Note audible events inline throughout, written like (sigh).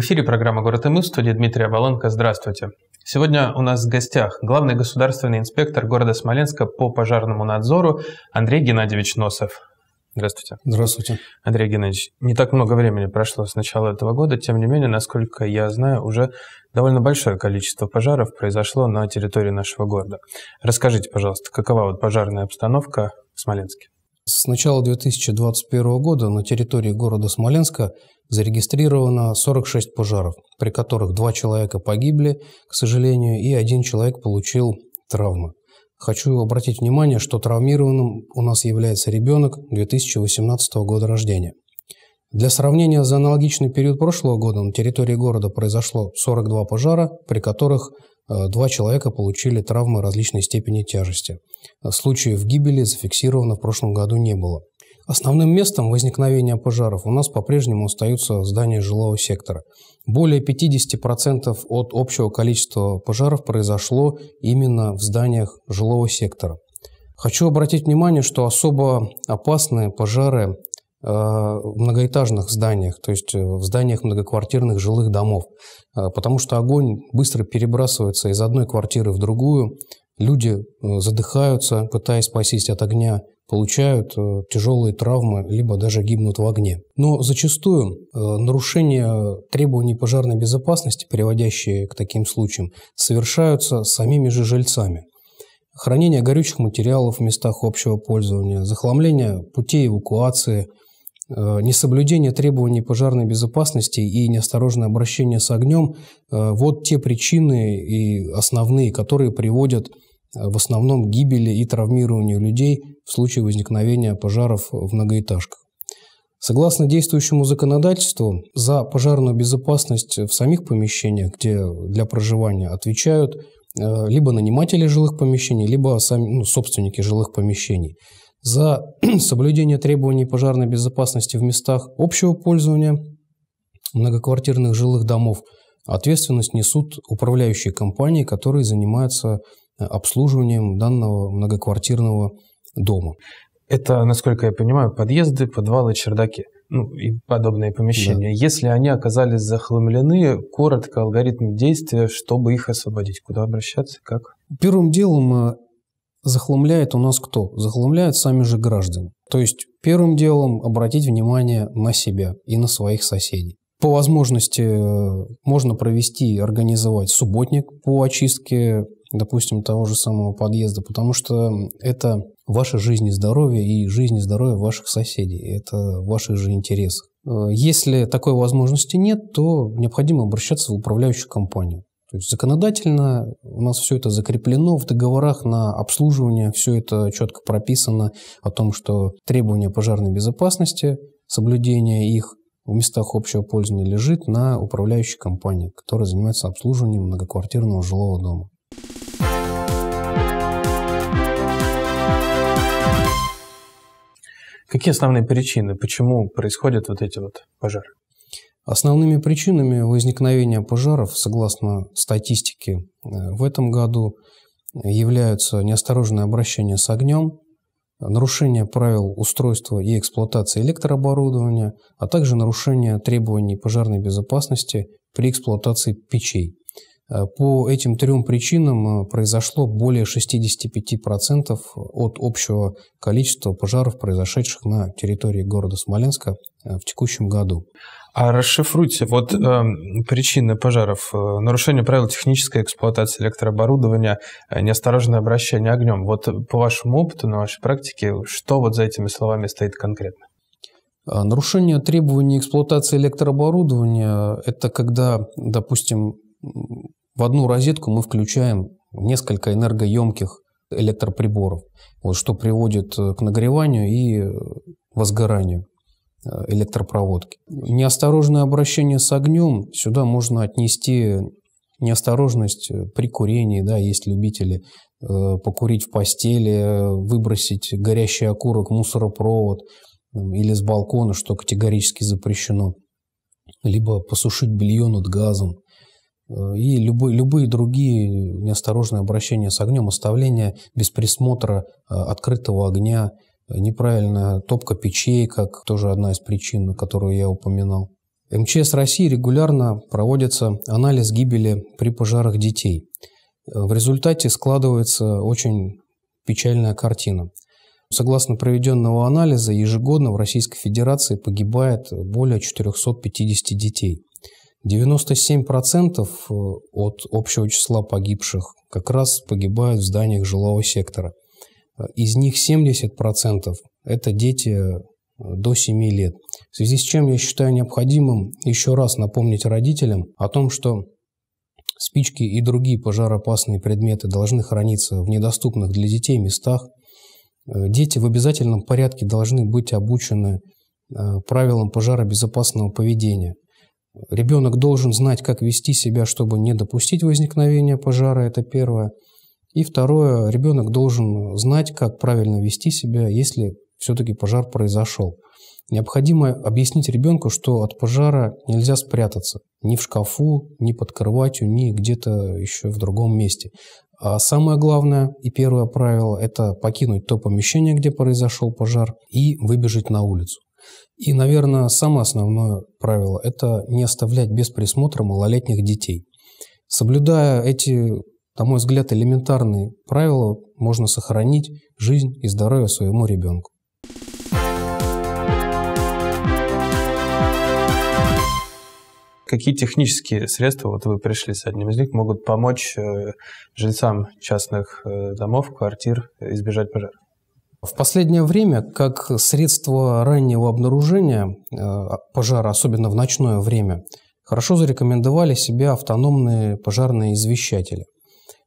В эфире программа «Город и мы» в студии Дмитрия Баланко. Здравствуйте. Сегодня у нас в гостях главный государственный инспектор города Смоленска по пожарному надзору Андрей Геннадьевич Носов. Здравствуйте. Здравствуйте. Андрей Геннадьевич, не так много времени прошло с начала этого года, тем не менее, насколько я знаю, уже довольно большое количество пожаров произошло на территории нашего города. Расскажите, пожалуйста, какова вот пожарная обстановка в Смоленске? С начала 2021 года на территории города Смоленска зарегистрировано 46 пожаров, при которых два человека погибли, к сожалению, и один человек получил травмы. Хочу обратить внимание, что травмированным у нас является ребенок 2018 года рождения. Для сравнения, за аналогичный период прошлого года на территории города произошло 42 пожара, при которых Э, два человека получили травмы различной степени тяжести. Э, случаев гибели зафиксировано в прошлом году не было. Основным местом возникновения пожаров у нас по-прежнему остаются здания жилого сектора. Более 50% от общего количества пожаров произошло именно в зданиях жилого сектора. Хочу обратить внимание, что особо опасные пожары Э, в многоэтажных зданиях, то есть э, в зданиях многоквартирных жилых домов, э, потому что огонь быстро перебрасывается из одной квартиры в другую, люди задыхаются, пытаясь спастись от огня, получают тяжелые травмы, либо даже гибнут в огне. Но зачастую нарушения требований пожарной безопасности, приводящие к таким случаям, совершаются самими же жильцами хранение горючих материалов в местах общего пользования, захламление путей эвакуации – Э, несоблюдение требований пожарной безопасности и неосторожное обращение с огнем э, – вот те причины и основные, которые приводят э, в основном к гибели и травмированию людей в случае возникновения пожаров в многоэтажках. Согласно действующему законодательству, за пожарную безопасность в самих помещениях, где для проживания отвечают либо наниматели жилых помещений, либо сами, ну, собственники жилых помещений за (clears throat) соблюдение требований пожарной безопасности в местах общего пользования многоквартирных жилых домов ответственность несут управляющие компании, которые занимаются э, обслуживанием данного многоквартирного дома. Это, насколько я понимаю, подъезды, подвалы, чердаки ну, и подобные помещения. Да. Если они оказались захламлены, коротко алгоритм действия, чтобы их освободить, куда обращаться, как? Первым делом э, Захламляет у нас кто? Захламляют сами же граждане. То есть первым делом обратить внимание на себя и на своих соседей. По возможности э, можно провести организовать субботник по очистке, допустим, того же самого подъезда, потому что это ваша жизнь и здоровье и жизнь и здоровье ваших соседей. Это в ваших же интересах. Э, если такой возможности нет, то необходимо обращаться в управляющую компанию. То есть законодательно у нас все это закреплено в договорах на обслуживание, все это четко прописано о том, что требования пожарной безопасности, соблюдение их в местах общего пользования лежит на управляющей компании, которая занимается обслуживанием многоквартирного жилого дома. Какие основные причины, почему происходят вот эти вот пожары? Основными причинами возникновения пожаров, согласно статистике, э, в этом году являются неосторожное обращение с огнем, нарушение правил устройства и эксплуатации электрооборудования, а также нарушение требований пожарной безопасности при эксплуатации печей. Э, по этим трем причинам э, произошло более 65% от общего количества пожаров, произошедших на территории города Смоленска э, в текущем году. А расшифруйте, вот э, причины пожаров, э, нарушение правил технической эксплуатации электрооборудования, э, неосторожное обращение огнем. Вот по вашему опыту, на вашей практике, что вот за этими словами стоит конкретно? Нарушение требований эксплуатации электрооборудования – это когда, допустим, в одну розетку мы включаем несколько энергоемких электроприборов, вот, что приводит э, к нагреванию и э, возгоранию э, электропроводки. Неосторожное обращение с огнем сюда можно отнести неосторожность при курении, да, есть любители э, покурить в постели, выбросить горящий окурок, мусоропровод э, или с балкона, что категорически запрещено, либо посушить белье над газом. Э, и любые, любые другие неосторожные обращения с огнем, оставление без присмотра э, открытого огня, э, неправильная топка печей, как тоже одна из причин, которую я упоминал. МЧС России регулярно проводится анализ гибели при пожарах детей. В результате складывается очень печальная картина. Согласно проведенного анализа, ежегодно в Российской Федерации погибает более 450 детей. 97% э, от общего числа погибших как раз погибают в зданиях жилого сектора. Э, из них 70% это дети э, до 7 лет. В связи с чем я считаю необходимым еще раз напомнить родителям о том, что спички и другие пожароопасные предметы должны храниться в недоступных для детей местах. Дети в обязательном порядке должны быть обучены правилам пожаробезопасного поведения – Ребенок должен знать, как вести себя, чтобы не допустить возникновения пожара, это первое. И второе, ребенок должен знать, как правильно вести себя, если все-таки пожар произошел. Необходимо объяснить ребенку, что от пожара нельзя спрятаться ни в шкафу, ни под кроватью, ни где-то еще в другом месте. А самое главное и первое правило – это покинуть то помещение, где произошел пожар, и выбежать на улицу. И, наверное, самое основное правило – это не оставлять без присмотра малолетних детей. Соблюдая эти, на мой взгляд, элементарные правила, можно сохранить жизнь и здоровье своему ребенку. какие технические средства, вот вы пришли с одним из них, могут помочь э, жильцам частных э, домов, квартир избежать пожаров? В последнее время, как средство раннего обнаружения э, пожара, особенно в ночное время, хорошо зарекомендовали себя автономные пожарные извещатели.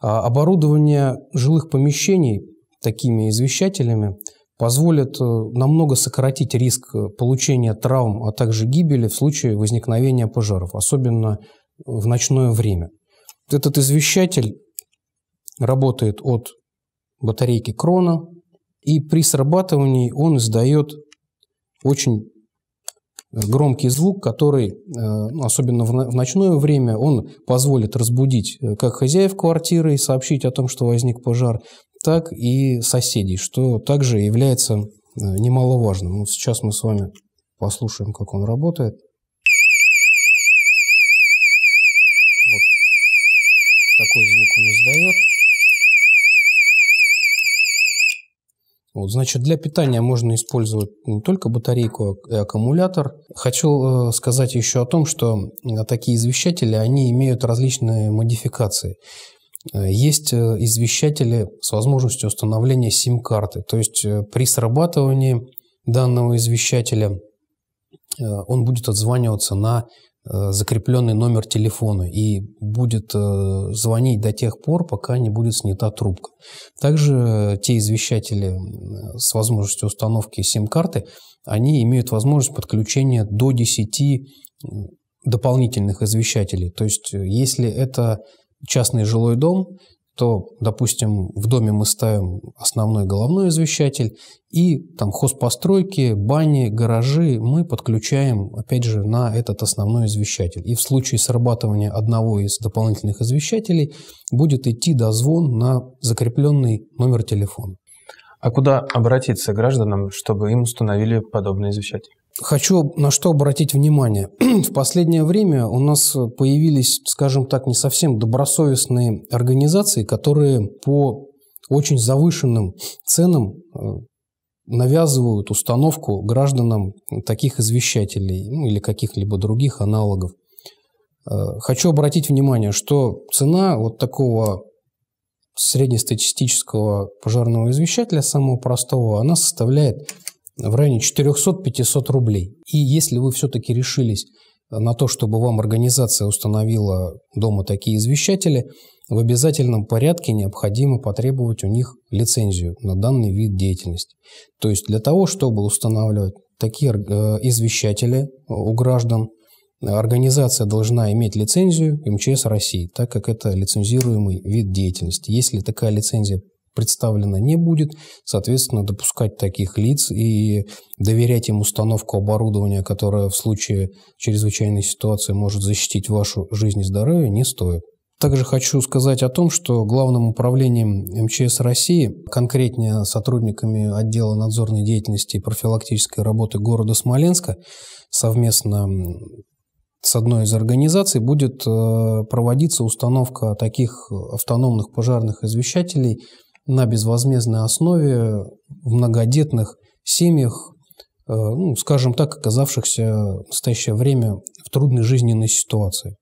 А оборудование жилых помещений такими извещателями позволит э, намного сократить риск получения травм, а также гибели в случае возникновения пожаров, особенно в ночное время. Этот извещатель работает от батарейки крона, и при срабатывании он издает очень громкий звук, который, э, ну, особенно в ночное время, он позволит разбудить э, как хозяев квартиры и сообщить о том, что возник пожар, так и соседей, что также является э, немаловажным. Вот сейчас мы с вами послушаем, как он работает. Вот такой звук он издает. Вот, значит, для питания можно использовать не только батарейку, а и аккумулятор. Хочу э, сказать еще о том, что э, такие извещатели, они имеют различные модификации. Э, есть извещатели с возможностью установления сим-карты. То есть при срабатывании данного извещателя он будет отзваниваться на Э, закрепленный номер телефона и будет э, звонить до тех пор, пока не будет снята трубка. Также э, те извещатели с возможностью установки сим-карты, они имеют возможность подключения до 10 дополнительных извещателей. То есть, если это частный жилой дом, то, допустим, в доме мы ставим основной головной извещатель, и там хозпостройки, бани, гаражи мы подключаем, опять же, на этот основной извещатель. И в случае срабатывания одного из дополнительных извещателей будет идти дозвон на закрепленный номер телефона. А куда обратиться гражданам, чтобы им установили подобный извещатель? хочу на что обратить внимание. (clears throat) В последнее время у нас появились, скажем так, не совсем добросовестные организации, которые по очень завышенным ценам э, навязывают установку гражданам таких извещателей ну, или каких-либо других аналогов. Э, хочу обратить внимание, что цена вот такого среднестатистического пожарного извещателя, самого простого, она составляет в районе 400-500 рублей. И если вы все-таки решились на то, чтобы вам организация установила дома такие извещатели, в обязательном порядке необходимо потребовать у них лицензию на данный вид деятельности. То есть для того, чтобы устанавливать такие э, извещатели у граждан, организация должна иметь лицензию МЧС России, так как это лицензируемый вид деятельности. Если такая лицензия представлена не будет. Соответственно, допускать таких лиц и доверять им установку оборудования, которое в случае чрезвычайной ситуации может защитить вашу жизнь и здоровье, не стоит. Также хочу сказать о том, что Главным управлением МЧС России, конкретнее сотрудниками отдела надзорной деятельности и профилактической работы города Смоленска, совместно с одной из организаций будет э, проводиться установка таких автономных пожарных извещателей – на безвозмездной основе в многодетных семьях, э, ну, скажем так, оказавшихся в настоящее время в трудной жизненной ситуации.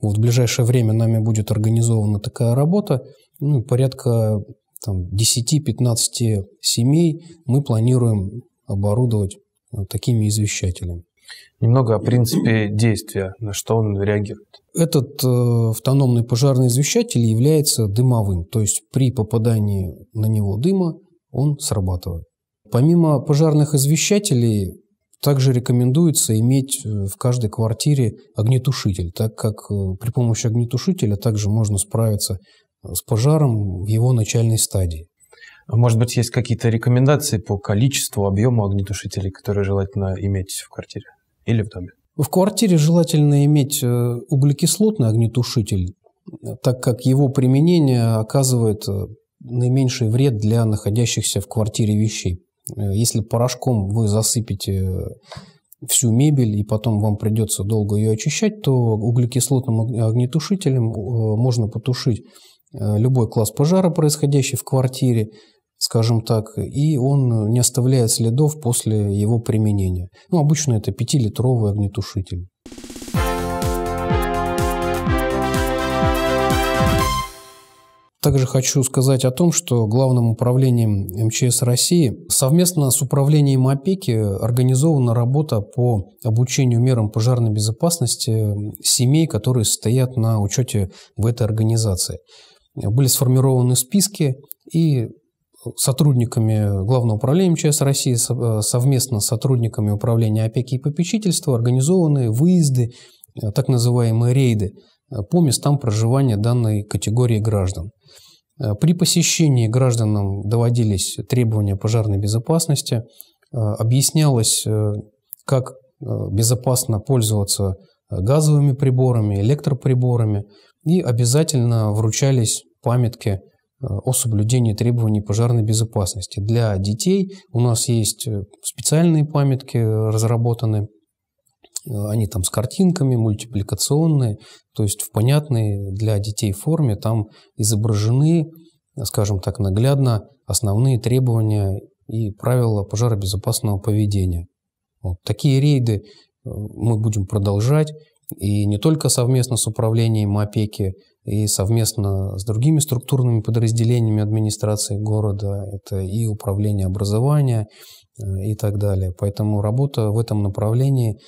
Вот в ближайшее время нами будет организована такая работа, ну, порядка там, 10-15 семей мы планируем оборудовать э, такими извещателями. Немного о принципе действия, на что он реагирует. Этот э, автономный пожарный извещатель является дымовым, то есть при попадании на него дыма он срабатывает. Помимо пожарных извещателей, также рекомендуется иметь э, в каждой квартире огнетушитель, так как э, при помощи огнетушителя также можно справиться э, с пожаром в его начальной стадии. А может быть, есть какие-то рекомендации по количеству, объему огнетушителей, которые желательно иметь в квартире? или в доме. В квартире желательно иметь э, углекислотный огнетушитель, так как его применение оказывает э, наименьший вред для находящихся в квартире вещей. Э, если порошком вы засыпете всю мебель, и потом вам придется долго ее очищать, то углекислотным огнетушителем можно потушить любой класс пожара, происходящий в квартире, скажем так, и он не оставляет следов после его применения. Ну, обычно это 5-литровый огнетушитель. Также хочу сказать о том, что Главным управлением МЧС России совместно с управлением опеки организована работа по обучению мерам пожарной безопасности семей, которые стоят на учете в этой организации. Были сформированы списки и сотрудниками Главного управления МЧС России, э, совместно с сотрудниками Управления опеки и попечительства организованы выезды, э, так называемые рейды э, по местам проживания данной категории граждан. При посещении гражданам доводились требования пожарной безопасности, объяснялось, как безопасно пользоваться газовыми приборами, электроприборами, и обязательно вручались памятки – Э, о соблюдении требований пожарной безопасности. Для детей у нас есть э, специальные памятки э, разработаны, они там с картинками, мультипликационные, то есть в понятной для детей форме там изображены, скажем так, наглядно основные требования и правила пожаробезопасного поведения. Вот такие рейды мы будем продолжать. И не только совместно с управлением опеки, и совместно с другими структурными подразделениями администрации города, это и управление образования э, и так далее. Поэтому работа в этом направлении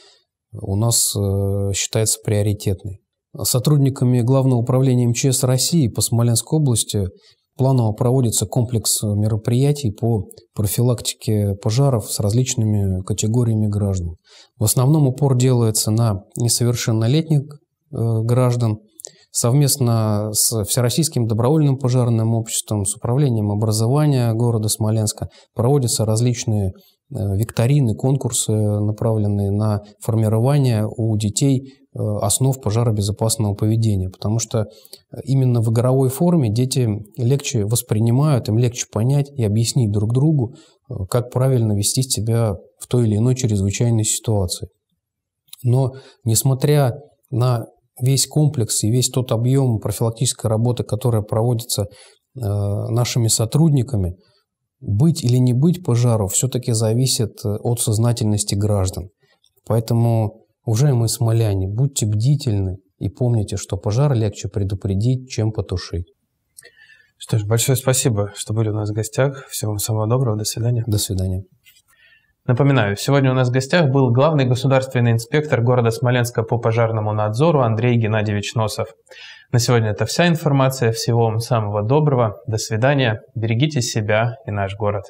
у нас э, считается приоритетной. Сотрудниками Главного управления МЧС России по Смоленской области Планово проводится комплекс мероприятий по профилактике пожаров с различными категориями граждан. В основном упор делается на несовершеннолетних э, граждан, совместно с Всероссийским добровольным пожарным обществом, с управлением образования города Смоленска проводятся различные э, викторины, конкурсы, э, направленные на формирование у детей Э, основ пожаробезопасного поведения, потому что э, именно в игровой форме дети легче воспринимают, им легче понять и объяснить друг другу, э, как правильно вести себя в той или иной чрезвычайной ситуации. Но несмотря на весь комплекс и весь тот объем профилактической работы, которая проводится нашими сотрудниками, быть или не быть пожару все-таки зависит от сознательности граждан. Поэтому Уважаемые смоляне, будьте бдительны и помните, что пожар легче предупредить, чем потушить. Что ж, большое спасибо, что были у нас в гостях. Всего вам самого доброго. До свидания. До свидания. Напоминаю, сегодня у нас в гостях был главный государственный инспектор города Смоленска по пожарному надзору Андрей Геннадьевич Носов. На сегодня это вся информация. Всего вам самого доброго. До свидания. Берегите себя и наш город.